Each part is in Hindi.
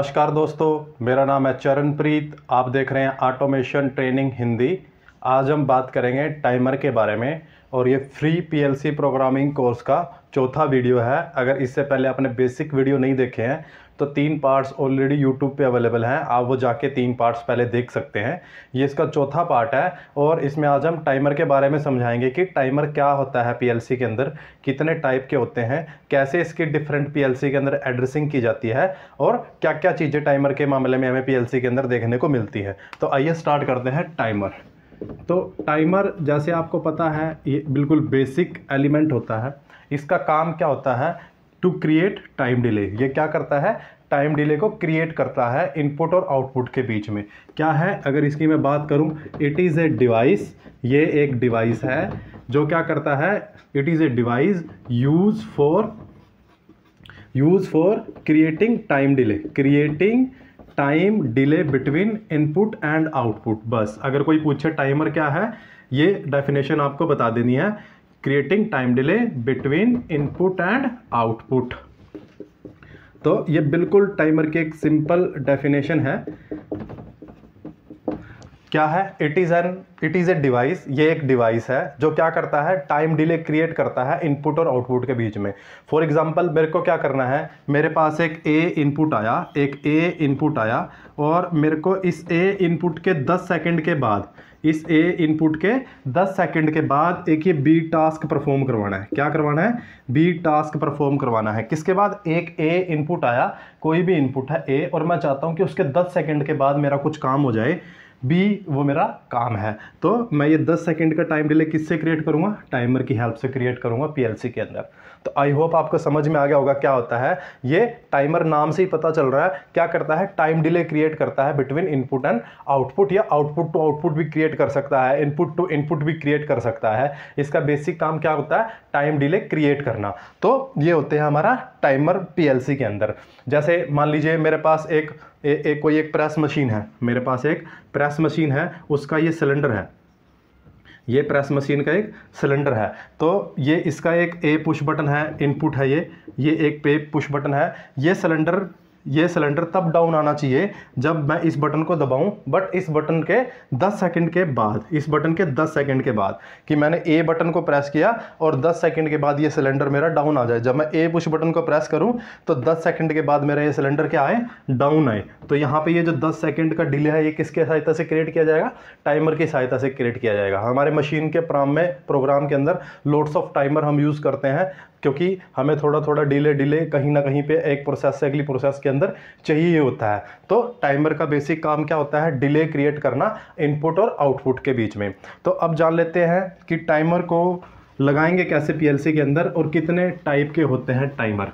नमस्कार दोस्तों मेरा नाम है चरणप्रीत आप देख रहे हैं ऑटोमेशन ट्रेनिंग हिंदी आज हम बात करेंगे टाइमर के बारे में और ये फ्री पीएलसी प्रोग्रामिंग कोर्स का चौथा वीडियो है अगर इससे पहले आपने बेसिक वीडियो नहीं देखे हैं तो तीन पार्ट्स ऑलरेडी यूट्यूब पे अवेलेबल हैं आप वो जाके तीन पार्ट्स पहले देख सकते हैं ये इसका चौथा पार्ट है और इसमें आज हम टाइमर के बारे में समझाएंगे कि टाइमर क्या होता है पीएलसी के अंदर कितने टाइप के होते हैं कैसे इसकी डिफरेंट पीएलसी के अंदर एड्रेसिंग की जाती है और क्या क्या चीज़ें टाइमर के मामले में हमें पी के अंदर देखने को मिलती है तो आइए स्टार्ट करते हैं टाइमर तो टाइमर जैसे आपको पता है ये बिल्कुल बेसिक एलिमेंट होता है इसका काम क्या होता है टू क्रिएट टाइम डिले ये क्या करता है टाइम डिले को क्रिएट करता है इनपुट और आउटपुट के बीच में क्या है अगर इसकी मैं बात करूं इट इज़ ए डिवाइस ये एक डिवाइस है जो क्या करता है it is a device use for use for creating time delay creating time delay between input and output बस अगर कोई पूछे टाइमर क्या है ये डेफिनेशन आपको बता देनी है creating time delay between input and output तो ये बिल्कुल टाइमर की एक सिंपल डेफिनेशन है क्या है it is an it is a device ये एक डिवाइस है जो क्या करता है टाइम डिले क्रिएट करता है इनपुट और आउटपुट के बीच में फॉर एग्जांपल मेरे को क्या करना है मेरे पास एक ए इनपुट आया एक ए इनपुट आया और मेरे को इस ए इनपुट के 10 सेकंड के बाद इस ए इनपुट के 10 सेकंड के बाद एक ये बी टास्क परफॉर्म करवाना है क्या करवाना है बी टास्क परफॉर्म करवाना है किसके बाद एक ए इनपुट आया कोई भी इनपुट है ए और मैं चाहता हूँ कि उसके 10 सेकंड के बाद मेरा कुछ काम हो जाए बी वो मेरा काम है तो मैं ये 10 सेकंड का टाइम डिले किससे क्रिएट करूँगा टाइमर की हेल्प से क्रिएट करूँगा पीएलसी के अंदर तो आई होप आपको समझ में आ गया होगा क्या होता है ये टाइमर नाम से ही पता चल रहा है क्या करता है टाइम डिले क्रिएट करता है बिटवीन इनपुट एंड आउटपुट या आउटपुट टू आउटपुट भी क्रिएट कर सकता है इनपुट टू इनपुट भी क्रिएट कर सकता है इसका बेसिक काम क्या होता है टाइम डिले क्रिएट करना तो ये होते हैं हमारा टाइमर पी के अंदर जैसे मान लीजिए मेरे पास एक ए, ए, कोई एक प्रेस मशीन है मेरे पास एक प्रेस मशीन है उसका ये सिलेंडर है ये प्रेस मशीन का एक सिलेंडर है तो ये इसका एक ए पुश बटन है इनपुट है ये ये एक पे पुश बटन है ये सिलेंडर ये सिलेंडर तब डाउन आना चाहिए जब मैं इस बटन को दबाऊं बट इस बटन के 10 सेकंड के बाद इस बटन के 10 सेकंड के बाद कि मैंने ए बटन को प्रेस किया और 10 सेकंड के बाद ये सिलेंडर मेरा डाउन आ जाए जब मैं ए पुश बटन को प्रेस करूं तो 10 सेकंड के बाद मेरा ये सिलेंडर क्या आए डाउन आए तो यहाँ पर ये जो दस सेकेंड का डिले है ये किसके सहायता से क्रिएट किया जाएगा टाइमर की सहायता से क्रिएट किया जाएगा हमारे मशीन के प्राम में प्रोग्राम के अंदर लोड्स ऑफ टाइमर हम यूज़ करते हैं क्योंकि हमें थोड़ा थोड़ा डिले डिले कहीं ना कहीं पे एक प्रोसेस से अगली प्रोसेस के अंदर चाहिए होता है तो टाइमर का बेसिक काम क्या होता है डिले क्रिएट करना इनपुट और आउटपुट के बीच में तो अब जान लेते हैं कि टाइमर को लगाएंगे कैसे पी के अंदर और कितने टाइप के होते हैं टाइमर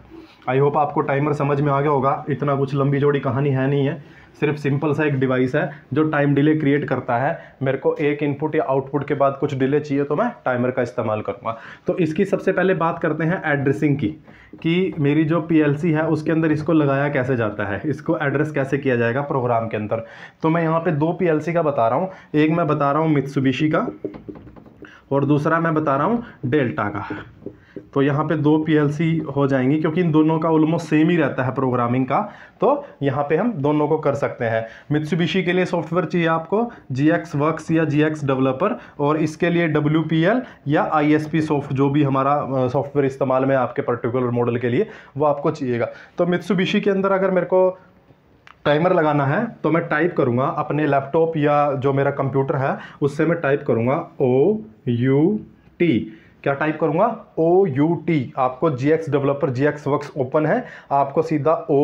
आई होप आपको टाइमर समझ में आ गया होगा इतना कुछ लंबी जोड़ी कहानी है नहीं है सिर्फ सिंपल सा एक डिवाइस है जो टाइम डिले क्रिएट करता है मेरे को एक इनपुट या आउटपुट के बाद कुछ डिले चाहिए तो मैं टाइमर का इस्तेमाल करूँगा तो इसकी सबसे पहले बात करते हैं एड्रेसिंग की कि मेरी जो पी है उसके अंदर इसको लगाया कैसे जाता है इसको एड्रेस कैसे किया जाएगा प्रोग्राम के अंदर तो मैं यहाँ पर दो पी का बता रहा हूँ एक मैं बता रहा हूँ मित्सुबिशी का और दूसरा मैं बता रहा हूँ डेल्टा का तो यहाँ पे दो पीएलसी हो जाएंगी क्योंकि इन दोनों का ऑलमोस्ट सेम ही रहता है प्रोग्रामिंग का तो यहाँ पे हम दोनों को कर सकते हैं मित्सुबिशी के लिए सॉफ्टवेयर चाहिए आपको जी एक्स वर्क्स या जी एक्स डेवलपर और इसके लिए डब्ल्यू पी एल या आई एस पी सॉफ्ट जो भी हमारा सॉफ्टवेयर इस्तेमाल में आपके पर्टिकुलर मॉडल के लिए वो आपको चाहिएगा तो मित्सुबिशी के अंदर अगर मेरे को टाइमर लगाना है तो मैं टाइप करूँगा अपने लैपटॉप या जो मेरा कंप्यूटर है उससे मैं टाइप करूँगा ओ यू टी क्या टाइप करूंगा ओ यू टी आपको G X developer G X work open है आपको सीधा ओ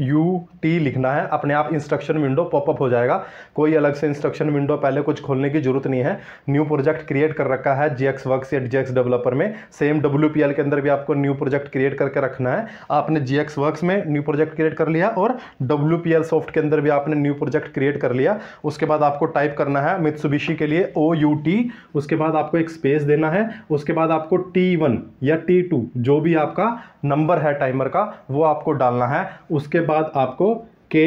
यू टी लिखना है अपने आप इंस्ट्रक्शन विंडो पॉपअप हो जाएगा कोई अलग से इंस्ट्रक्शन विंडो पहले कुछ खोलने की जरूरत नहीं है न्यू प्रोजेक्ट क्रिएट कर रखा है जी एक्स वर्क या जी डेवलपर में सेम डब्ल्यू पी एल के अंदर भी आपको न्यू प्रोजेक्ट क्रिएट करके रखना है आपने जी एक्स वर्क में न्यू प्रोजेक्ट क्रिएट कर लिया और डब्ल्यू पी एल सॉफ्ट के अंदर भी आपने न्यू प्रोजेक्ट क्रिएट कर लिया उसके बाद आपको टाइप करना है मित्सुबिशी के लिए ओ यू टी उसके बाद आपको एक स्पेस देना है उसके बाद आपको टी वन या टी टू जो भी आपका नंबर है टाइमर का वो आपको डालना है उसके बाद आपको के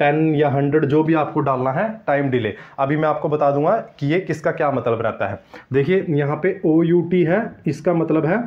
टेन या हंड्रेड जो भी आपको डालना है टाइम डिले अभी मैं आपको बता दूंगा कि ये किसका क्या मतलब रहता है देखिए यहाँ पे ओ यू टी है इसका मतलब है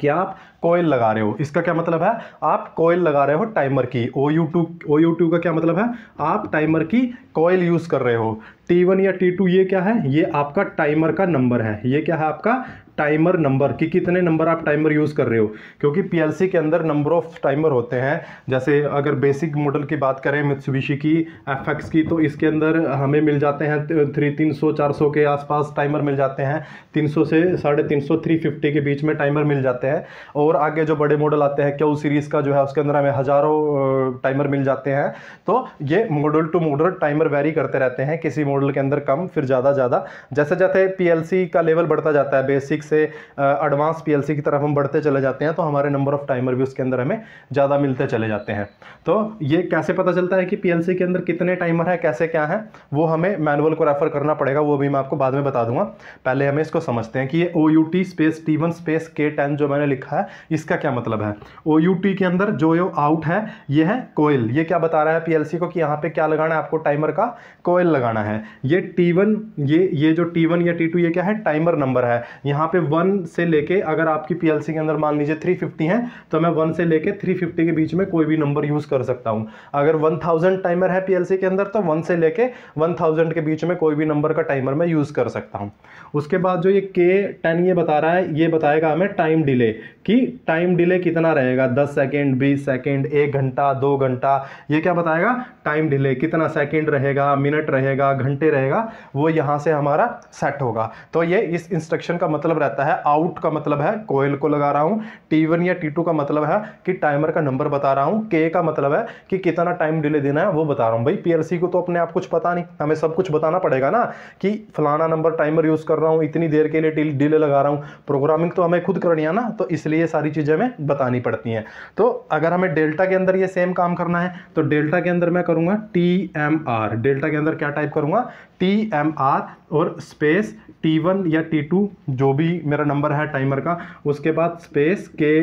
कि आप कोयल लगा रहे हो इसका क्या मतलब है आप कोयल लगा रहे हो टाइमर की O U two O U two का क्या मतलब है आप टाइमर की कोयल यूज़ कर रहे हो टी वन या टी टू ये क्या है ये आपका टाइमर का नंबर है ये क्या है आपका टाइमर नंबर कि कितने नंबर आप टाइमर यूज़ कर रहे हो क्योंकि पीएलसी के अंदर नंबर ऑफ टाइमर होते हैं जैसे अगर बेसिक मॉडल की बात करें मित्सुबिशी की एफ की तो इसके अंदर हमें मिल जाते हैं थ्री तीन सौ चार सौ के आसपास टाइमर मिल जाते हैं तीन सौ से साढ़े तीन सौ थ्री फिफ्टी के बीच में टाइमर मिल जाते हैं और आगे जो बड़े मॉडल आते हैं क्यू सीरीज़ का जो है उसके अंदर हमें हज़ारों टाइमर मिल जाते हैं तो ये model to model timer vary करते रहते हैं किसी मॉडल के अंदर कम फिर ज़्यादा ज़्यादा जैसे जैसे पी का लेवल बढ़ता जाता है बेसिक्स से एडवांस पीएलसी की तरफ हम बढ़ते चले जाते हैं तो हमारे नंबर ऑफ़ टाइमर भी उसके अंदर हमें ज़्यादा मिलते चले जाते हैं तो ये कैसे पता चलता है कि पी के अंदर कितने टाइमर हैं कैसे क्या हैं वो हमें मैनुअल को रेफ़र करना पड़ेगा वो भी मैं आपको बाद में बता दूंगा पहले हमें इसको समझते हैं कि ये O U T space T one space K ten जो मैंने लिखा है इसका क्या मतलब है ओ यू टी के अंदर जो यो आउट है ये है कोयल ये क्या बता रहा है पी को कि यहाँ पे क्या लगाना है आपको टाइमर का कोयल लगाना है ये टी वन ये ये जो टी वन या टी टू ये क्या है टाइमर नंबर है यहाँ पे पे वन से लेके अगर आपकी पीएलसी के अंदर मान लीजिए थ्री फिफ्टी है तो मैं वन से लेके थ्री फिफ्टी के बीच में कोई भी नंबर यूज़ कर सकता हूँ अगर वन थाउजेंड टाइमर है पीएलसी के अंदर तो वन से लेके वन थाउजेंड के बीच में कोई भी नंबर का टाइमर मैं यूज़ कर सकता हूँ उसके बाद जो ये के टेन ये बता रहा है ये बताएगा हमें टाइम डिले कि टाइम डिले कितना रहेगा दस सेकेंड बीस सेकेंड एक घंटा दो घंटा ये क्या बताएगा टाइम डिले कितना सेकेंड रहेगा मिनट रहेगा घंटे रहेगा वो यहाँ से हमारा सेट होगा तो ये इस इंस्ट्रक्शन का मतलब रहता है आउट का मतलब है कोयल को लगा रहा हूँ टी वन या टी टू का मतलब है कि टाइमर का नंबर बता रहा हूँ के का मतलब है कि कितना टाइम डिले देना है वो बता रहा हूँ भाई पीएलसी को तो अपने आप कुछ पता नहीं हमें सब कुछ बताना पड़ेगा ना कि फलाना नंबर टाइमर यूज़ कर रहा हूँ इतनी देर के लिए डिले लगा रहा हूँ प्रोग्रामिंग तो हमें खुद करनी है ना तो इसलिए सारी चीज़ें हमें बतानी पड़ती हैं तो अगर हमें डेल्टा के अंदर ये सेम काम करना है तो डेल्टा के अंदर मैं करूँगा टी एम आर डेल्टा के अंदर क्या टाइप करूँगा टी एम आर और स्पेस टी वन या टी टू जो भी मेरा नंबर है टाइमर का उसके बाद space K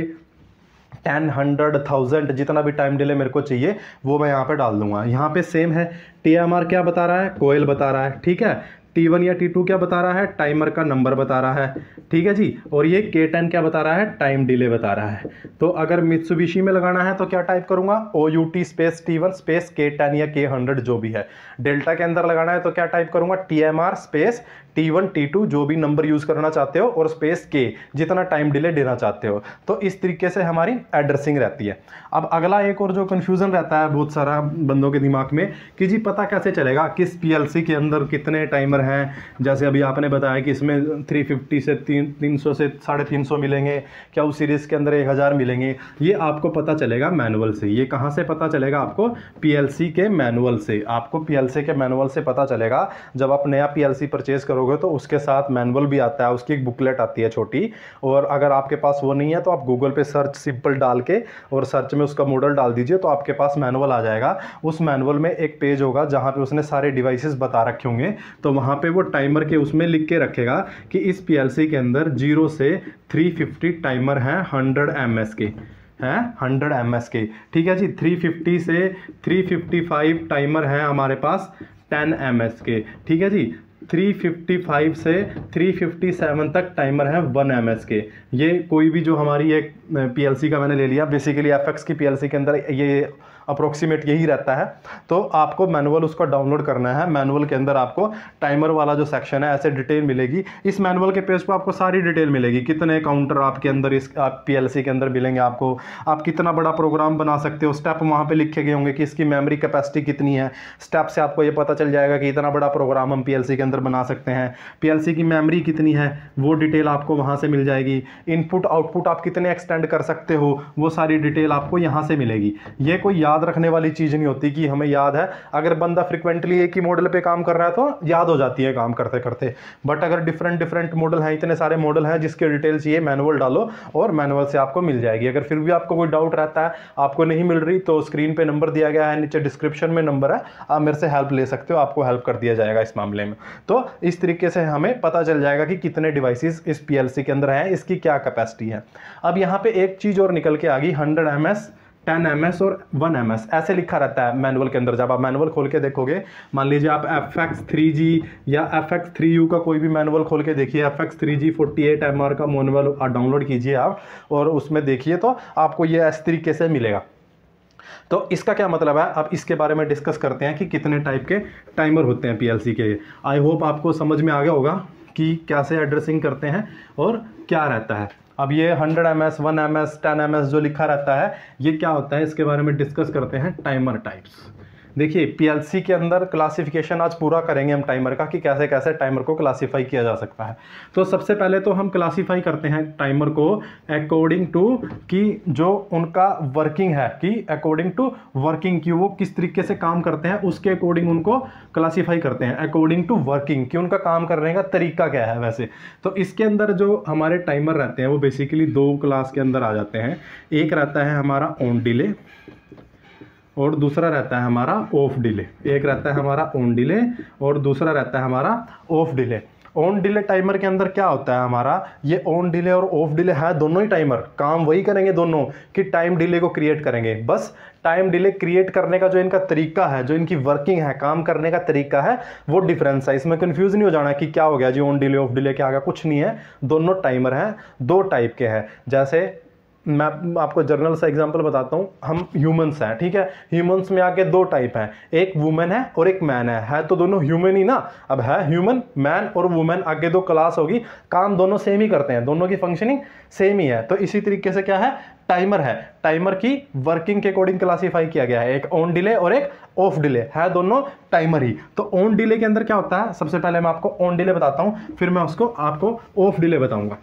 ten hundred thousand जितना भी टाइम डिले मेरे को चाहिए वो मैं यहाँ पे डाल दूंगा यहाँ पे सेम है टी एम आर क्या बता रहा है कोयल बता रहा है ठीक है टी वन या टी टू क्या बता रहा है टाइमर का नंबर बता रहा है ठीक है जी और ये के टेन क्या बता रहा है टाइम डिले बता रहा है तो अगर मित्सुबिशी में लगाना है तो क्या टाइप करूंगा O U T space T one space K ten या के हंड्रेड जो भी है डेल्टा के अंदर लगाना है तो क्या टाइप करूंगा T M R space T one T two जो भी नंबर यूज़ करना चाहते हो और स्पेस के जितना टाइम डिले देना चाहते हो तो इस तरीके से हमारी एड्रेसिंग रहती है अब अगला एक और जो कन्फ्यूज़न रहता है बहुत सारा बंदों के दिमाग में कि जी पता कैसे चलेगा किस पी के अंदर कितने टाइमर हैं जैसे अभी आपने बताया कि इसमें थ्री फिफ्टी से तीन तीन सौ से साढ़े तीन सौ मिलेंगे क्या उस सीरीज़ के अंदर एक हज़ार मिलेंगे ये आपको पता चलेगा मैनुअल से ये कहाँ से पता चलेगा आपको पी के मैनुअल से आपको पी के मैनुअल से पता चलेगा जब आप नया पी एल परचेज़ करोगे करोगे तो उसके साथ मैनुअल भी आता है उसकी एक बुकलेट आती है छोटी और अगर आपके पास वो नहीं है तो आप गूगल पे सर्च सिंपल डाल के और सर्च में उसका मॉडल डाल दीजिए तो आपके पास मैनुअल आ जाएगा उस मैनुअल में एक पेज होगा जहाँ पर उसने सारे डिवाइसेज बता रखे होंगे तो वहाँ पर वो टाइमर के उसमें लिख के रखेगा कि इस पी के अंदर जीरो से थ्री टाइमर हैं हंड्रेड एम के हैं हंड्रेड एम के ठीक है जी 350 से 355 टाइमर हैं हमारे पास 10 एम के ठीक है जी 355 से 357 तक टाइमर है 1 एम के ये कोई भी जो हमारी एक पीएलसी का मैंने ले लिया बेसिकली एफ की पीएलसी के अंदर ये अप्रोक्सीमेट यही रहता है तो आपको मैनुअल उसका डाउनलोड करना है मैनुअल के अंदर आपको टाइमर वाला जो सेक्शन है ऐसे डिटेल मिलेगी इस मैनुअल के पेज पर आपको सारी डिटेल मिलेगी कितने काउंटर आपके अंदर इस आप पी के अंदर मिलेंगे आपको आप कितना बड़ा प्रोग्राम बना सकते हो स्टेप वहाँ पर लिखे गए होंगे कि इसकी मेमरी कैपेसिटी कितनी है स्टेप से आपको ये पता चल जाएगा कि इतना बड़ा प्रोग्राम हम पी के अंदर बना सकते हैं पी की मेमरी कितनी है वो डिटेल आपको वहाँ से मिल जाएगी इनपुट आउटपुट आप कितने एक्सटेंड स्पेंड कर सकते हो वो सारी डिटेल आपको यहाँ से मिलेगी ये कोई याद रखने वाली चीज़ नहीं होती कि हमें याद है अगर बंदा फ्रिक्वेंटली एक ही मॉडल पे काम कर रहा है तो याद हो जाती है काम करते करते बट अगर डिफरेंट डिफरेंट मॉडल हैं इतने सारे मॉडल हैं जिसके डिटेल्स ये मैनुअल डालो और मैनुअल से आपको मिल जाएगी अगर फिर भी आपको कोई डाउट रहता है आपको नहीं मिल रही तो स्क्रीन पर नंबर दिया गया है नीचे डिस्क्रिप्शन में नंबर है आप मेरे से हेल्प ले सकते हो आपको हेल्प कर दिया जाएगा इस मामले में तो इस तरीके से हमें पता चल जाएगा कि कितने डिवाइसेस इस पीएलसी के अंदर हैं इसकी क्या कैपेसिटी है अब यहाँ पे एक चीज़ और निकल के आ गई hundred M S ten M S और वन एम एस ऐसे लिखा रहता है मैनुअल के अंदर जब आप मैनुअल खोल के देखोगे मान लीजिए आप एफ एक्स थ्री जी या एफ एक्स थ्री यू का कोई भी मैनुअल खोल के देखिए F X three G forty eight M R का मैनुअल डाउनलोड कीजिए आप और उसमें देखिए तो आपको ये इस तरीके से मिलेगा तो इसका क्या मतलब है अब इसके बारे में डिस्कस करते हैं कि कितने टाइप के टाइमर होते हैं पीएलसी के आई होप आपको समझ में आ गया होगा कि कैसे एड्रेसिंग करते हैं और क्या रहता है अब ये 100 M S one M S ten M S जो लिखा रहता है ये क्या होता है इसके बारे में डिस्कस करते हैं टाइमर टाइप्स देखिए पीएलसी के अंदर क्लासिफिकेशन आज पूरा करेंगे हम टाइमर का कि कैसे कैसे टाइमर को क्लासिफाई किया जा सकता है तो सबसे पहले तो हम क्लासिफाई करते हैं टाइमर को अकॉर्डिंग टू कि जो उनका वर्किंग है कि अकॉर्डिंग टू वर्किंग कि वो किस तरीके से काम करते हैं उसके अकॉर्डिंग उनको क्लासीफाई करते हैं अकॉर्डिंग टू वर्किंग कि उनका काम करने का तरीका क्या है वैसे तो इसके अंदर जो हमारे टाइमर रहते हैं वो बेसिकली दो क्लास के अंदर आ जाते हैं एक रहता है हमारा ऑन डिले और दूसरा रहता है हमारा ऑफ डिले एक रहता है हमारा ऑन डिले और दूसरा रहता है हमारा off delay on delay timer के अंदर क्या होता है हमारा ये ऑन डिले और ऑफ डिले है दोनों ही टाइमर काम वही करेंगे दोनों कि टाइम डिले को क्रिएट करेंगे बस टाइम डिले क्रिएट करने का जो इनका तरीका है जो इनकी वर्किंग है काम करने का तरीका है वो डिफरेंस है इसमें कन्फ्यूज़ नहीं हो जाना कि क्या हो गया जी ऑन डिले ऑफ डिले क्या आ गया कुछ नहीं है दोनों टाइमर हैं दो टाइप के हैं जैसे मैं आपको जर्नल सा एग्जांपल बताता हूँ हम ह्यूमंस हैं ठीक है ह्यूमंस में आके दो टाइप हैं एक वुमेन है और एक मैन है है तो दोनों ह्यूमन ही ना अब है ह्यूमन मैन और वुमेन आगे दो क्लास होगी काम दोनों सेम ही करते हैं दोनों की फंक्शनिंग सेम ही है तो इसी तरीके से क्या है टाइमर है टाइमर की वर्किंग के अकॉर्डिंग क्लासीफाई किया गया है एक ऑन डिले और एक ऑफ डिले है दोनों टाइमर ही तो ऑन डिले के अंदर क्या होता है सबसे पहले मैं आपको ऑन डिले बताता हूँ फिर मैं उसको आपको ऑफ डिले बताऊँगा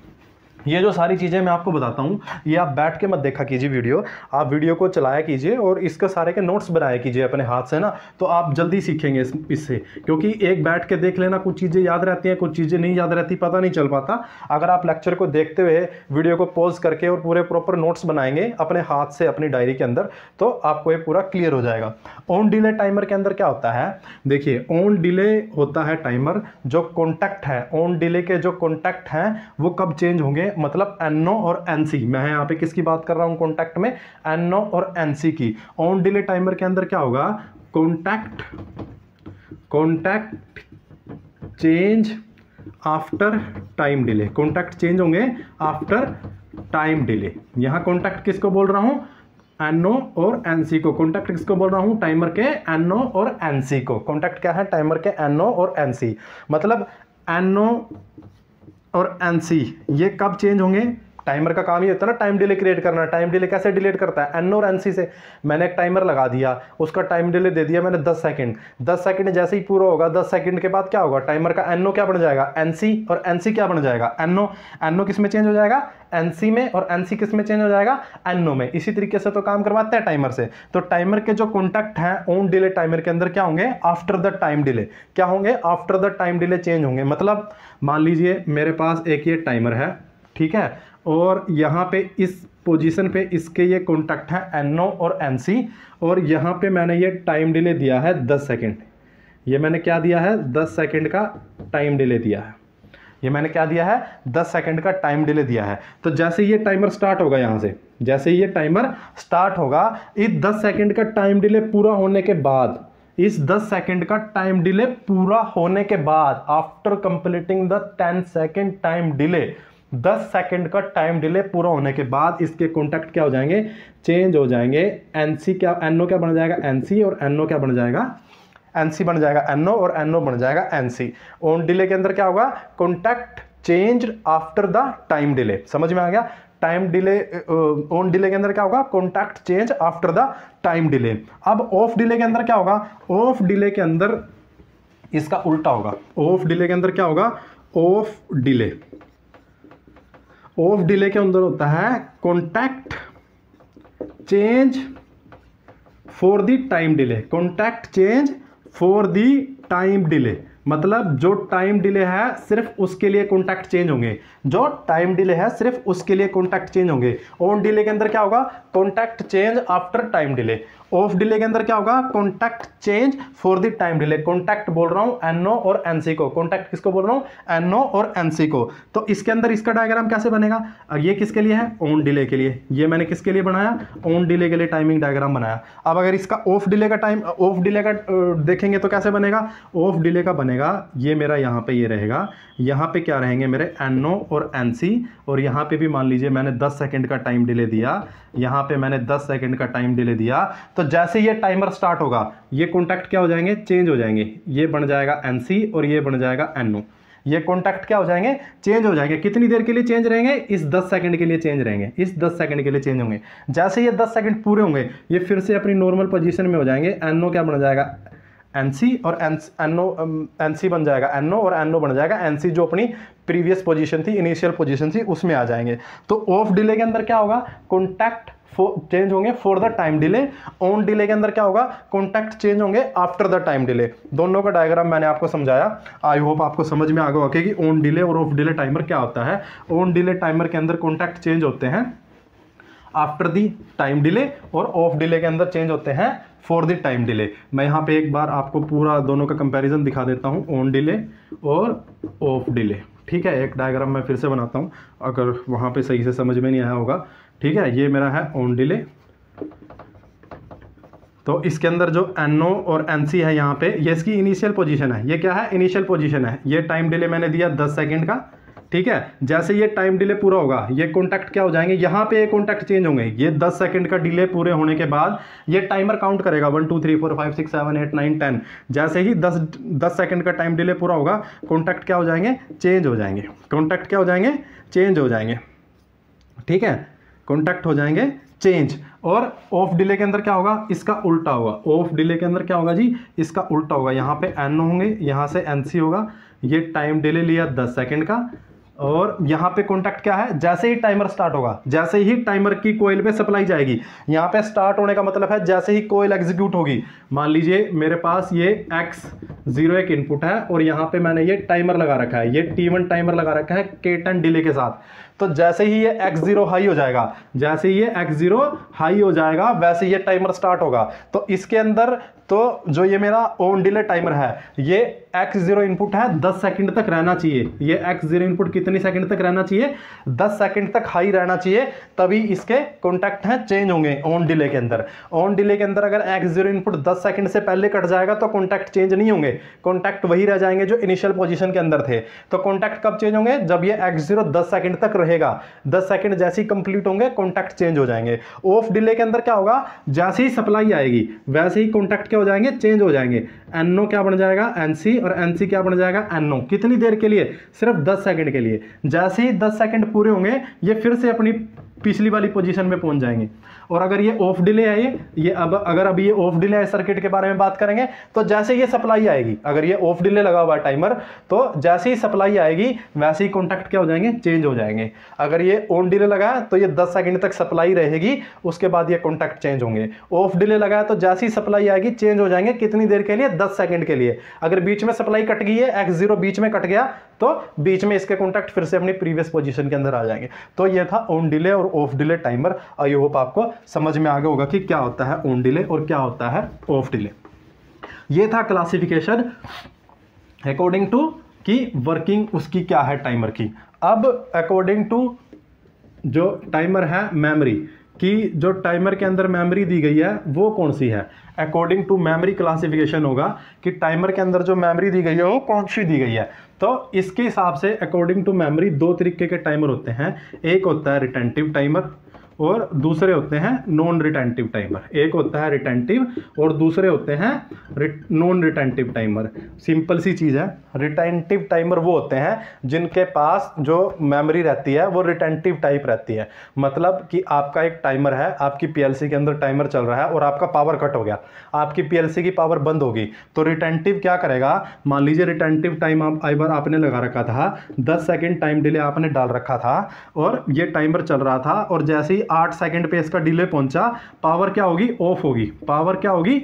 ये जो सारी चीज़ें मैं आपको बताता हूँ ये आप बैठ के मत देखा कीजिए वीडियो आप वीडियो को चलाया कीजिए और इसके सारे के नोट्स बनाया कीजिए अपने हाथ से ना तो आप जल्दी सीखेंगे इस इससे क्योंकि एक बैठ के देख लेना कुछ चीज़ें याद रहती हैं कुछ चीज़ें नहीं याद रहती पता नहीं चल पाता अगर आप लेक्चर को देखते हुए वीडियो को पॉज करके और पूरे प्रॉपर नोट्स बनाएंगे अपने हाथ से अपनी डायरी के अंदर तो आपको ये पूरा क्लियर हो जाएगा ऑन डिले टाइमर के अंदर क्या होता है देखिए ऑन डिले होता है टाइमर जो कॉन्टैक्ट है ऑन डिले के जो कॉन्टैक्ट हैं वो कब चेंज होंगे मतलब एनओ और एनसी मैं यहाँ पे किसकी बात कर रहा हूँ कॉन्टैक्ट में एनओ और एनसी की ऑन डिले टाइमर के अंदर क्या होगा contact contact change after time delay contact change होंगे आफ्टर टाइम डिले यहाँ कॉन्टैक्ट किसको बोल रहा हूँ एनओ और एनसी को कॉन्टैक्ट किसको बोल रहा हूँ टाइमर के एनओ और एनसी को कॉन्टैक्ट क्या है टाइमर के एनओ और एनसी मतलब एनओ और एन ये कब चेंज होंगे टाइमर का काम ही होता है ना टाइम डिले क्रिएट करना टाइम डिले कैसे डिलेट करता है एन और एन सी से मैंने एक टाइमर लगा दिया उसका टाइम डिले दे दिया मैंने 10 सेकंड 10 सेकंड जैसे ही पूरा होगा 10 सेकंड के बाद क्या होगा टाइमर का एन क्या बन जाएगा एन सी और एन सी क्या बन जाएगा एन ओ एन ओ किस में चेंज हो जाएगा एन सी में और एन सी किस में चेंज हो जाएगा एन में इसी तरीके से तो काम करवाते हैं टाइमर से तो टाइमर के जो कॉन्टैक्ट हैं ओन डिले टाइमर के अंदर क्या होंगे आफ्टर द टाइम डिले क्या होंगे after the time delay change होंगे मतलब मान लीजिए मेरे पास एक ये टाइमर है ठीक है और यहाँ पे इस पोजीशन पे इसके ये कॉन्टैक्ट है एन NO और एन और यहाँ पे मैंने ये टाइम डिले दिया है दस सेकेंड ये मैंने क्या दिया है दस सेकेंड का टाइम डिले दिया है ये मैंने क्या दिया है दस सेकेंड का टाइम डिले दिया है तो जैसे ये टाइमर स्टार्ट होगा यहाँ से जैसे ये टाइमर स्टार्ट होगा इस दस सेकेंड का टाइम डिले पूरा होने के बाद इस 10 सेकंड का टाइम डिले पूरा होने के बाद after completing the 10 second time delay 10 second का टाइम डिले पूरा होने के बाद इसके कॉन्टैक्ट क्या हो जाएंगे चेंज हो जाएंगे एन सी क्या एन ओ क्या बन जाएगा एन सी और एन ओ क्या बन जाएगा एन सी बन जाएगा एन ओ और एन ओ बन जाएगा एन सी ऑन डिले के अंदर क्या होगा contact change after the time delay समझ में आ गया टाइम डिले ऑन डिले के अंदर क्या होगा contact change after the time delay अब ऑफ डिले के अंदर क्या होगा ऑफ डिले के अंदर इसका उल्टा होगा ऑफ डिले के अंदर क्या होगा ऑफ डिले ऑफ डिले के अंदर होता है contact change for the time delay contact change for the time delay मतलब जो टाइम डिले है सिर्फ उसके लिए कॉन्टैक्ट चेंज होंगे जो टाइम डिले है सिर्फ उसके लिए कॉन्टैक्ट चेंज होंगे ऑन डिले के अंदर क्या होगा contact change after time delay off delay के अंदर क्या होगा contact change for the time delay contact बोल रहा हूँ एनओ और एनसी को कॉन्टैक्ट किसको बोल रहा हूँ एनओ और एनसी को तो इसके अंदर इसका डायग्राम कैसे बनेगा ये किसके लिए है ऑन डिले के लिए ये मैंने किसके लिए बनाया ऑन डिले के लिए टाइमिंग डायग्राम बनाया अब अगर इसका ऑफ डिले का टाइम ऑफ डिले का देखेंगे तो कैसे बनेगा ऑफ डिले का बनेगा बनेगा ये मेरा यहाँ पे ये रहेगा यहाँ पे क्या रहेंगे मेरे एन ओ और एन सी और यहाँ पे भी मान लीजिए मैंने 10 सेकंड का टाइम डिले दिया यहाँ पे मैंने 10 सेकंड का टाइम डिले दिया तो जैसे ये टाइमर स्टार्ट होगा ये कॉन्टैक्ट क्या हो जाएंगे चेंज हो जाएंगे ये बन जाएगा एन सी और ये बन जाएगा एन ओ ये कॉन्टैक्ट क्या हो जाएंगे चेंज हो जाएंगे कितनी देर के लिए चेंज रहेंगे इस 10 सेकंड के लिए चेंज रहेंगे इस 10 सेकंड के लिए चेंज होंगे जैसे ये 10 सेकंड पूरे होंगे ये फिर से अपनी नॉर्मल पोजीशन में हो जाएंगे एनओ क्या बन जाएगा एन और एन एन सी बन जाएगा एन और एन बन जाएगा एन जो अपनी प्रीवियस पोजीशन थी इनिशियल पोजीशन थी उसमें आ जाएंगे तो ऑफ डिले के अंदर क्या होगा कॉन्टैक्ट चेंज होंगे for the time delay on delay के अंदर क्या होगा कॉन्टैक्ट चेंज होंगे आफ्टर द टाइम डिले दोनों का डायग्राम मैंने आपको समझाया आई होप आपको समझ में आ गया कि ऑन डिले और ऑफ डिले टाइमर क्या होता है ऑन डिले टाइमर के अंदर कॉन्टैक्ट चेंज होते हैं आफ्टर दी टाइम डिले और ऑफ डिले के अंदर चेंज होते हैं फॉर द टाइम डिले मैं यहाँ पे एक बार आपको पूरा दोनों का कंपैरिजन दिखा देता हूँ ऑन डिले और ऑफ डिले ठीक है एक डायग्राम मैं फिर से बनाता हूँ अगर वहाँ पे सही से समझ में नहीं आया होगा ठीक है ये मेरा है ऑन डिले तो इसके अंदर जो एन NO और एन है यहाँ पे ये इसकी इनिशियल पोजिशन है ये क्या है इनिशियल पोजिशन है ये टाइम डिले मैंने दिया दस सेकेंड का ठीक है जैसे ये टाइम डिले पूरा होगा ये कॉन्टैक्ट क्या हो जाएंगे यहाँ पे ये कॉन्टैक्ट चेंज होंगे ये दस सेकंड का डिले पूरे होने के बाद ये टाइमर काउंट करेगा one two three four five six seven eight nine ten जैसे ही दस दस सेकेंड का टाइम डिले पूरा होगा कॉन्टैक्ट क्या हो जाएंगे चेंज हो जाएंगे कॉन्टैक्ट क्या हो जाएंगे चेंज हो जाएंगे ठीक है कॉन्टैक्ट हो जाएंगे चेंज और ऑफ डिले के अंदर क्या होगा इसका उल्टा होगा ऑफ डिले के अंदर क्या होगा जी इसका उल्टा होगा यहाँ पे एन होंगे यहाँ से एन सी होगा ये टाइम डिले लिया दस सेकेंड का और यहाँ पे कॉन्टैक्ट क्या है जैसे ही टाइमर स्टार्ट होगा जैसे ही टाइमर की कोयल पे सप्लाई जाएगी यहाँ पे स्टार्ट होने का मतलब है जैसे ही कोयल एग्जीक्यूट होगी मान लीजिए मेरे पास ये एक्स जीरो एक इनपुट है और यहाँ पे मैंने ये टाइमर लगा रखा है ये टी वन टाइमर लगा रखा है के टन डिले के साथ तो जैसे ही ये एक्स जीरो हाई हो जाएगा जैसे ही ये एक्स जीरो हाई हो जाएगा वैसे ये टाइमर स्टार्ट होगा तो इसके अंदर तो जो ये मेरा ओन डिले टाइमर है ये एक्स जीरो इनपुट है दस सेकंड तक रहना चाहिए ये एक्स जीरो इनपुट कितनी सेकंड तक रहना चाहिए दस सेकंड तक हाई रहना चाहिए तभी इसके कॉन्टैक्ट हैं चेंज होंगे ओन डिले के अंदर ओन डिले के अंदर अगर एक्स जीरो इनपुट दस सेकंड से पहले कट जाएगा तो कॉन्टैक्ट चेंज नहीं होंगे कॉन्टैक्ट वही रह जाएंगे जो इनिशियल पोजिशन के अंदर थे तो कॉन्टैक्ट कब चेंज होंगे जब ये एक्स जीरो दस सेकंड तक रहे रहेगा दस सेकेंड जैसे ही कंप्लीट होंगे कॉन्टैक्ट चेंज हो जाएंगे ऑफ डिले के अंदर क्या होगा जैसे ही सप्लाई आएगी वैसे ही कॉन्टैक्ट क्या हो जाएंगे चेंज हो जाएंगे एनओ क्या बन जाएगा एनसी और एनसी क्या बन जाएगा एनओ कितनी देर के लिए सिर्फ दस सेकेंड के लिए जैसे ही दस सेकेंड पूरे होंगे ये फिर से अपनी पिछली वाली पोजिशन में पहुंच जाएंगे और अगर ये ऑफ डिले है ये ये अब अगर अभी ये ऑफ डिले है सर्किट के बारे में बात करेंगे तो जैसे ये सप्लाई आएगी अगर ये ऑफ डिले लगा हुआ है टाइमर तो जैसे ही सप्लाई आएगी वैसे ही कॉन्टैक्ट क्या हो जाएंगे चेंज हो जाएंगे अगर ये ऑन डिले लगा है तो ये दस सेकेंड तक सप्लाई रहेगी उसके बाद ये कॉन्टैक्ट चेंज होंगे ऑफ डिले लगा है तो जैसी सप्लाई आएगी चेंज हो जाएंगे कितनी देर के लिए दस सेकेंड के लिए अगर बीच में सप्लाई कट गई है एक्स जीरो बीच में कट गया तो बीच में इसके कॉन्टैक्ट फिर से अपनी प्रीवियस पोजीशन के अंदर आ जाएंगे तो ये था ऑन डिले और off delay timer I hope आपको समझ में आगे होगा कि क्या होता है ऑन डिले और क्या होता है ऑफ डिले ये था क्लासिफिकेशन अकॉर्डिंग टू कि वर्किंग उसकी क्या है टाइमर की अब अकॉर्डिंग टू जो टाइमर है मेमोरी कि जो टाइमर के अंदर मेमोरी दी गई है वो कौन सी है अकॉर्डिंग टू मेमोरी क्लासिफिकेशन होगा कि टाइमर के अंदर जो मेमोरी दी गई है वो कौन सी दी गई है तो इसके हिसाब से अकॉर्डिंग टू मेमोरी दो तरीके के टाइमर होते हैं एक होता है रिटेंटिव टाइमर और दूसरे होते हैं नॉन रिटेंटिव टाइमर एक होता है रिटेंटिव और दूसरे होते हैं नॉन रिटेंटिव टाइमर सिंपल सी चीज़ है रिटेंटिव टाइमर वो होते हैं जिनके पास जो मेमोरी रहती है वो रिटेंटिव टाइप रहती है मतलब कि आपका एक टाइमर है आपकी पीएलसी के अंदर टाइमर चल रहा है और आपका पावर कट हो गया आपकी पी की पावर बंद होगी तो रिटेंटिव क्या करेगा मान लीजिए रिटेंटिव टाइम आप आई बार आपने लगा रखा था दस सेकेंड टाइम डिले आपने डाल रखा था और ये टाइमर चल रहा था और जैसे ही ही आठ सेकंड पे इसका डिले पहुंचा पावर क्या होगी ऑफ होगी पावर क्या होगी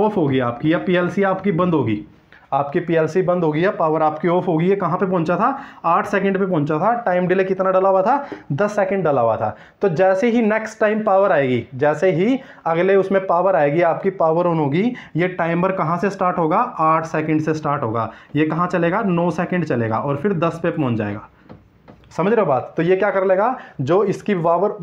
ऑफ होगी आपकी या पीएलसी आपकी बंद होगी आपकी पीएलसी बंद होगी या पावर आपकी ऑफ होगी ये कहाँ पे पहुंचा था आठ सेकंड पे पहुंचा था टाइम डिले कितना डला हुआ था दस सेकंड डला हुआ था तो जैसे ही नेक्स्ट टाइम पावर आएगी जैसे ही अगले उसमें पावर आएगी आपकी पावर ऑन होगी ये टाइमर कहाँ से स्टार्ट होगा आठ सेकेंड से स्टार्ट होगा ये कहाँ चलेगा नौ सेकेंड चलेगा और फिर दस पे पहुँच जाएगा समझ रहे हो बात तो ये क्या कर लेगा जो इसकी पावर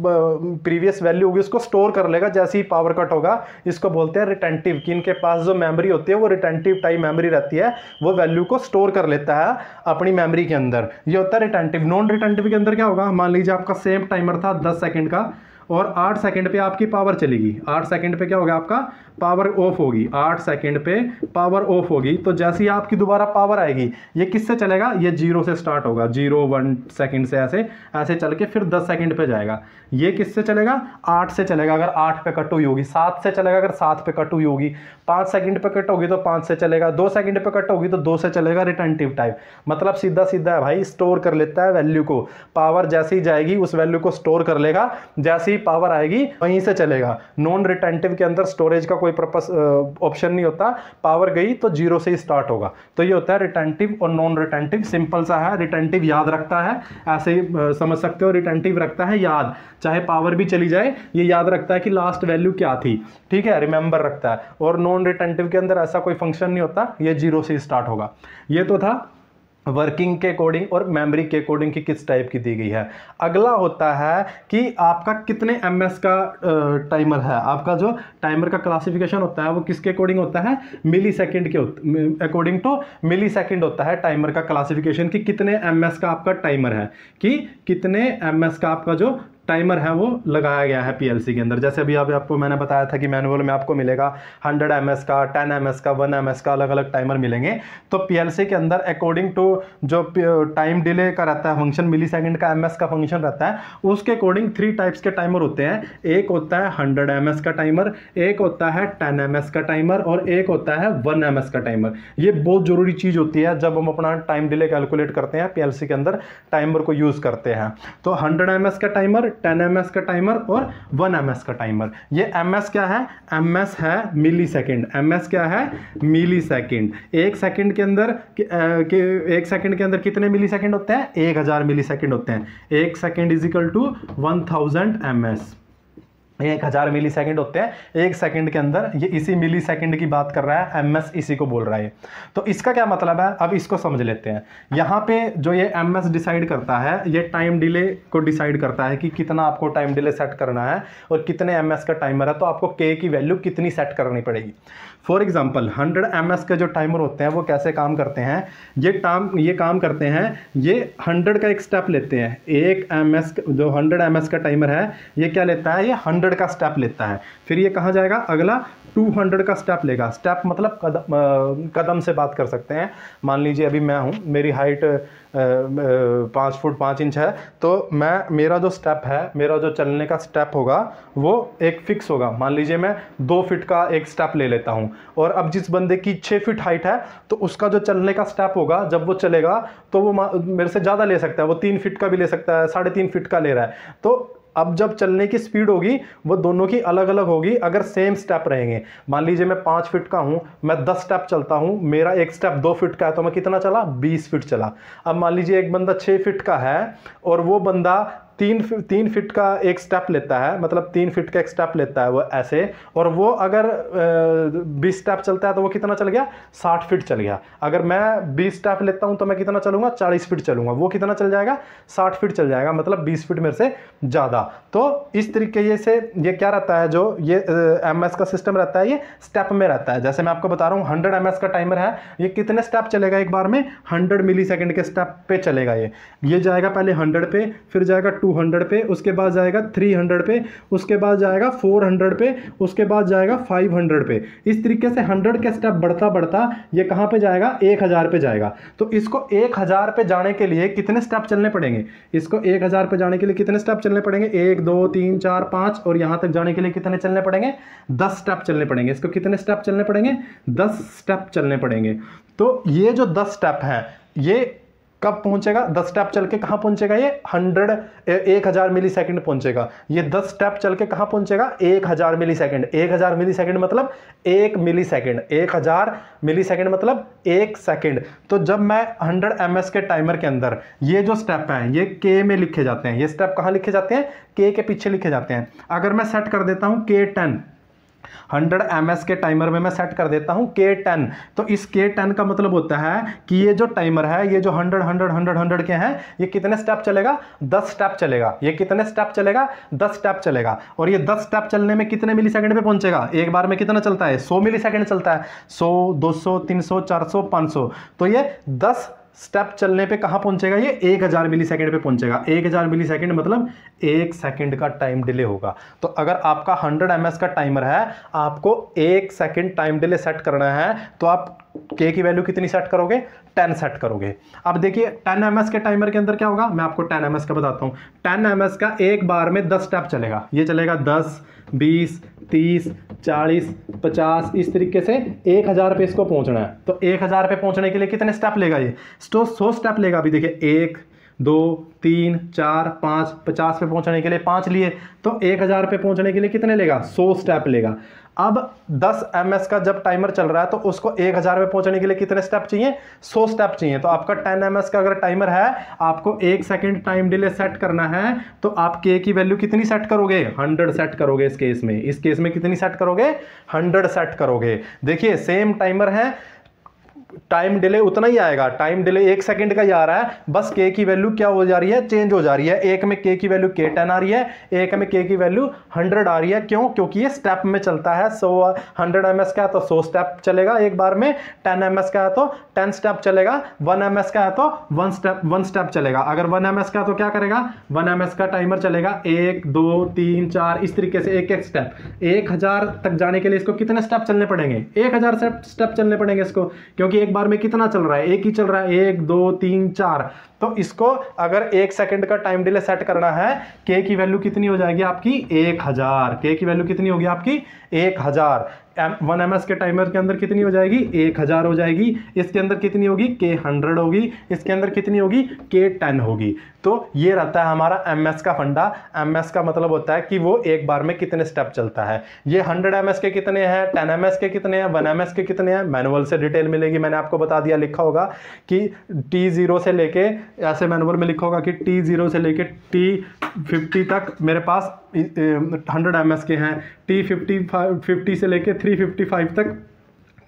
प्रीवियस वैल्यू होगी उसको स्टोर कर लेगा जैसे ही पावर कट होगा इसको बोलते हैं रिटेंटिव कि इनके पास जो मेमोरी होती है वो रिटेंटिव टाइप मेमोरी रहती है वो वैल्यू को स्टोर कर लेता है अपनी मेमोरी के अंदर ये होता है रिटेंटिव नॉन रिटेंटिव के अंदर क्या होगा मान लीजिए आपका सेम टाइमर था दस सेकेंड का और आठ सेकेंड पर आपकी पावर चलेगी आठ सेकेंड पर क्या होगा आपका पावर ऑफ होगी आठ सेकेंड पे पावर ऑफ होगी तो जैसे ही आपकी दोबारा पावर आएगी ये किससे चलेगा ये जीरो से स्टार्ट होगा जीरो वन सेकेंड से ऐसे ऐसे चल के फिर दस सेकेंड पे जाएगा ये किससे चलेगा आठ से चलेगा अगर आठ पे कट हुई होगी सात से चलेगा अगर सात पे कट हुई होगी पाँच सेकेंड पे कट होगी तो पाँच से चलेगा दो सेकेंड पे कट होगी तो दो से चलेगा रिटर्नटिव टाइप मतलब सीधा सीधा है भाई स्टोर कर लेता है वैल्यू को पावर जैसे ही जाएगी उस वैल्यू को स्टोर कर लेगा जैसे ही पावर आएगी वहीं से चलेगा नॉन रिटर्नटिव के अंदर स्टोरेज का कोई कोई प्रपस ऑप्शन नहीं होता पावर गई तो जीरो से ही स्टार्ट होगा तो ये होता है रिटेंटिव और नॉन रिटेंटिव सिंपल सा है रिटेंटिव याद रखता है ऐसे ही समझ सकते हो रिटेंटिव रखता है याद चाहे पावर भी चली जाए ये याद रखता है कि लास्ट वैल्यू क्या थी ठीक है रिमेंबर रखता है और नॉन रिटेंटिव के अंदर ऐसा कोई फंक्शन नहीं होता ये जीरो से स्टार्ट होगा ये तो था वर्किंग के अकॉर्डिंग और मेमोरी के अकॉर्डिंग की किस टाइप की दी गई है अगला होता है कि आपका कितने एम का टाइमर है आपका जो टाइमर का क्लासिफिकेशन होता है वो किसके अकॉर्डिंग होता है मिली सेकेंड के अकॉर्डिंग टू मिली सेकेंड होता है टाइमर का क्लासिफिकेशन कि कितने एम का आपका टाइमर है कि कितने एम का आपका जो टाइमर है वो लगाया गया है पीएलसी के अंदर जैसे अभी अभी आपको मैंने बताया था कि मैनुअल में आपको मिलेगा 100 एम का 10 एम का 1 एम का अलग अलग टाइमर मिलेंगे तो पीएलसी के अंदर अकॉर्डिंग टू जो टाइम डिले का रहता है फंक्शन मिली का एम का फंक्शन रहता है उसके अकॉर्डिंग थ्री टाइप्स के टाइमर होते हैं एक होता है हंड्रेड एम का टाइमर एक होता है टेन एम का टाइमर और एक होता है वन एम का टाइमर ये बहुत ज़रूरी चीज़ होती है जब हम अपना टाइम डिले कैलकुलेट करते हैं पीएलसी के अंदर टाइमर को यूज़ करते हैं तो हंड्रेड एम का टाइमर टेन एम का टाइमर और वन एम का टाइमर ये एम क्या है एम है मिली सेकेंड एम क्या है मिली सेकेंड एक सेकेंड के अंदर एक सेकेंड के अंदर कितने मिली सेकेंड होते हैं एक हज़ार मिली सेकेंड होते हैं एक second is equal to one thousand M S एक हज़ार मिली सेकेंड होते हैं एक सेकंड के अंदर ये इसी मिली सेकेंड की बात कर रहा है एम एस इसी को बोल रहा है तो इसका क्या मतलब है अब इसको समझ लेते हैं यहाँ पे जो ये एम एस डिसाइड करता है ये टाइम डिले को डिसाइड करता है कि कितना आपको टाइम डिले सेट करना है और कितने एम एस का टाइमर है तो आपको के की वैल्यू कितनी सेट करनी पड़ेगी for example hundred M S के जो टाइमर होते हैं वो कैसे काम करते हैं ये टाम ये काम करते हैं ये हंड्रेड का एक स्टेप लेते हैं एक एम एस जो हंड्रेड एम एस का टाइमर है ये क्या लेता है ये हंड्रेड हंड्रेड का स्टेप लेता है फिर ये कहाँ जाएगा अगला टू हंड्रेड का स्टेप लेगा स्टेप मतलब कदम कदम से बात कर सकते हैं मान लीजिए अभी मैं हूँ मेरी हाइट पाँच फुट पाँच इंच है तो मैं मेरा जो स्टेप है मेरा जो चलने का स्टेप होगा वो एक फिक्स होगा मान लीजिए मैं दो फिट का एक स्टेप ले लेता हूँ और अब जिस बंदे की छः फिट हाइट है तो उसका जो चलने का स्टेप होगा जब वो चलेगा तो वो मेरे से ज़्यादा ले सकता है वो तीन फिट का भी ले सकता है साढ़े तीन फिट का ले रहा है तो अब जब चलने की स्पीड होगी वो दोनों की अलग अलग होगी अगर सेम स्टेप रहेंगे मान लीजिए मैं पाँच फिट का हूँ मैं दस स्टेप चलता हूँ मेरा एक स्टेप दो फिट का है तो मैं कितना चला बीस फिट चला अब मान लीजिए एक बंदा छः फिट का है और वो बंदा तीन तीन फिट का एक स्टेप लेता है मतलब तीन फिट का एक स्टेप लेता है वो ऐसे और वो अगर बीस स्टेप चलता है तो वो कितना चल गया साठ फिट चल गया अगर मैं बीस स्टेप लेता हूँ तो मैं कितना चलूँगा चालीस फिट चलूँगा वो कितना चल जाएगा साठ फिट चल जाएगा मतलब बीस फिट मेरे से ज़्यादा तो इस तरीके से ये क्या रहता है जो ये एम का सिस्टम रहता है ये स्टेप में रहता है जैसे मैं आपको बता रहा हूँ हंड्रेड एम का टाइमर है ये कितने स्टेप चलेगा एक बार में हंड्रेड मिली के स्टेप पर चलेगा ये ये जाएगा पहले हंड्रेड पे फिर जाएगा टू टू हंड्रेड पे उसके बाद जाएगा थ्री हंड्रेड पे उसके बाद जाएगा फोर हंड्रेड पे उसके बाद जाएगा फाइव हंड्रेड पे इस तरीके से हंड्रेड का स्टेप बढ़ता बढ़ता ये कहाँ पे जाएगा एक हज़ार पे जाएगा तो इसको एक हज़ार पे जाने के लिए कितने स्टेप चलने पड़ेंगे इसको एक हज़ार पे जाने के लिए कितने स्टेप चलने पड़ेंगे एक दो तीन चार पाँच और यहाँ तक जाने के लिए कितने चलने पड़ेंगे दस स्टेप चलने पड़ेंगे इसको कितने स्टेप चलने पड़ेंगे दस स्टेप चलने पड़ेंगे तो ये जो दस स्टेप है ये कब पहुंचेगा दस स्टेप चल के कहाँ पहुंचेगा ये हंड्रेड एक हज़ार मिली सेकेंड पहुंचेगा ये दस स्टेप चल के कहाँ पहुंचेगा एक हज़ार मिली सेकेंड एक हज़ार मिली सेकेंड मतलब एक मिली सेकेंड एक हज़ार मिली सेकेंड मतलब एक सेकेंड तो जब मैं हंड्रेड एम के टाइमर के अंदर ये जो स्टेप हैं ये के में लिखे जाते हैं ये स्टेप कहाँ लिखे जाते हैं के के पीछे लिखे जाते हैं अगर मैं सेट कर देता हूँ के टेन हंड्रेड एम के टाइमर में मैं सेट कर देता हूँ के टेन तो इस के टेन का मतलब होता है कि ये जो टाइमर है ये जो हंड्रेड हंड्रेड हंड्रेड हंड्रेड के हैं ये कितने स्टेप चलेगा दस स्टेप चलेगा ये कितने स्टेप चलेगा दस स्टेप चलेगा और ये दस स्टेप चलने में कितने मिली सेकेंड पर पहुंचेगा एक बार में कितना चलता है सौ मिली चलता है सौ दो सौ तीन सौ तो ये दस स्टेप चलने पे कहाँ पहुंचेगा ये एक हज़ार मिली सेकेंड पर पहुंचेगा एक हज़ार मिली सेकेंड मतलब एक सेकेंड का टाइम डिले होगा तो अगर आपका हंड्रेड एम का टाइमर है आपको एक सेकेंड टाइम डिले सेट करना है तो आप के की वैल्यू कितनी सेट करोगे टेन सेट करोगे अब देखिए टेन एम के टाइमर के अंदर क्या होगा मैं आपको टेन एम का बताता हूँ टेन एम का एक बार में दस स्टेप चलेगा ये चलेगा दस बीस तीस चालीस पचास इस तरीके से एक हज़ार पे इसको पहुंचना है तो एक हज़ार पे पहुंचने के लिए कितने स्टेप लेगा ये तो सौ स्टेप लेगा अभी देखिए एक दो तीन चार पाँच पचास पे पहुंचने के लिए पाँच लिए तो एक हज़ार पे पहुंचने के लिए कितने लेगा सौ स्टेप लेगा अब 10 एम का जब टाइमर चल रहा है तो उसको 1000 में पहुंचने के लिए कितने स्टेप चाहिए 100 स्टेप चाहिए तो आपका 10 एम का अगर टाइमर है आपको एक सेकेंड टाइम डिले सेट करना है तो आप के की वैल्यू कितनी सेट करोगे 100 सेट करोगे इस केस में इस केस में कितनी सेट करोगे 100 सेट करोगे देखिए सेम टाइमर है टाइम डिले उतना ही आएगा टाइम डिले एक सेकंड का ही आ रहा है बस के की वैल्यू क्या हो जा रही है चेंज हो जा रही है एक में के की वैल्यू के टेन आ रही है एक में के की वैल्यू हंड्रेड आ रही है क्यों क्योंकि ये स्टेप में चलता है सो हंड्रेड एम का है तो सो स्टेप चलेगा एक बार में टेन एम का है तो टेन स्टेप चलेगा वन एम का है तो वन स्टेप वन स्टेप चलेगा अगर वन एम का तो क्या करेगा वन एम का टाइमर चलेगा एक दो तीन चार इस तरीके से एक एक स्टेप एक तक जाने के लिए इसको कितने स्टेप चलने पड़ेंगे एक स्टेप चलने पड़ेंगे इसको क्योंकि एक बार में कितना चल रहा है एक ही चल रहा है एक दो तीन चार तो इसको अगर एक सेकंड का टाइम डिले सेट करना है के की वैल्यू कितनी हो जाएगी आपकी एक हज़ार के की वैल्यू कितनी होगी आपकी एक हज़ार वन एम के टाइमर के अंदर कितनी हो जाएगी एक हज़ार हो जाएगी इसके अंदर कितनी होगी के हंड्रेड होगी इसके अंदर कितनी होगी के टेन होगी तो ये रहता है हमारा एम का फंडा एम का मतलब होता है कि वो एक बार में कितने स्टेप चलता है ये हंड्रेड एम के कितने हैं टेन एम के कितने हैं वन एम के कितने हैं मैनुअल से डिटेल मिलेगी मैंने आपको बता दिया लिखा होगा कि टी जीरो से लेके ऐसे मैनुअल में लिखा होगा कि टी जीरो से लेके टी फिफ्टी तक मेरे पास हंड्रेड एम के हैं टी फिफ्टी फिफ्टी से लेके थ्री फिफ्टी फाइव तक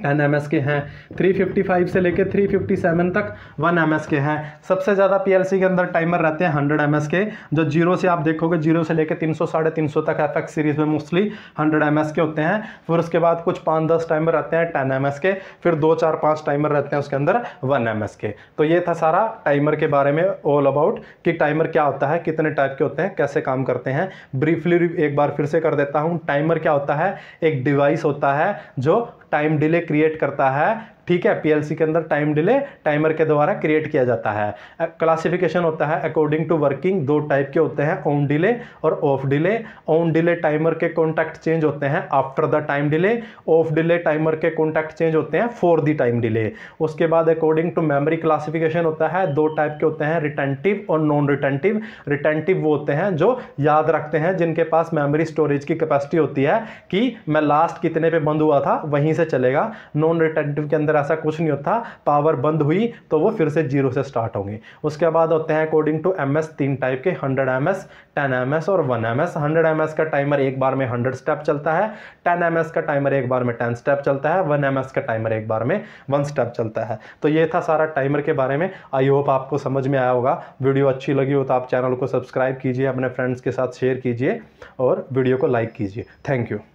टेन एम के हैं 355 से लेकर 357 तक 1 एम के हैं सबसे ज़्यादा पी के अंदर टाइमर रहते हैं 100 एम के जो जीरो से आप देखोगे जीरो से लेकर 300 सौ साढ़े तीन तक एफ सीरीज़ में मोस्टली 100 एम के होते हैं फिर उसके बाद कुछ पाँच दस टाइमर रहते हैं टेन एम के फिर दो चार पाँच टाइमर रहते हैं उसके अंदर वन एम के तो ये था सारा टाइमर के बारे में ऑल अबाउट कि टाइमर क्या होता है कितने टाइप के होते हैं कैसे काम करते हैं ब्रीफली एक बार फिर से कर देता हूँ टाइमर क्या होता है एक डिवाइस होता है जो टाइम डिले क्रिएट करता है ठीक है पीएलसी के अंदर टाइम डिले टाइमर के द्वारा क्रिएट किया जाता है क्लासिफिकेशन होता है अकॉर्डिंग टू वर्किंग दो टाइप के होते हैं ऑन डिले और off delay on delay timer के कॉन्टैक्ट चेंज होते हैं after the time delay off delay timer के कॉन्टैक्ट चेंज होते हैं फॉर द टाइम डिले उसके बाद अकॉर्डिंग टू मेमोरी क्लासिफिकेशन होता है दो टाइप के होते हैं रिटेंटिव और नॉन रिटेंटिव रिटेंटिव वो होते हैं जो याद रखते हैं जिनके पास मेमरी स्टोरेज की कैपेसिटी होती है कि मैं लास्ट कितने पे बंद हुआ था वहीं से चलेगा नॉन रिटेंटिव के अंदर ऐसा कुछ नहीं होता पावर बंद हुई तो वो फिर से जीरो से स्टार्ट होंगे उसके बाद होते हैं अकॉर्डिंग टू एम तीन टाइप के hundred M S ten M S और one M S hundred M S का टाइमर एक बार में हंड्रेड स्टेप चलता है टेन एम एस का टाइमर एक बार में टेन स्टेप चलता है वन एम एस का टाइमर एक बार में वन स्टेप चलता है तो ये था सारा टाइमर के बारे में आई होप आपको समझ में आया होगा वीडियो अच्छी लगी हो तो आप चैनल को सब्सक्राइब कीजिए अपने फ्रेंड्स के साथ शेयर कीजिए और वीडियो को लाइक कीजिए थैंक यू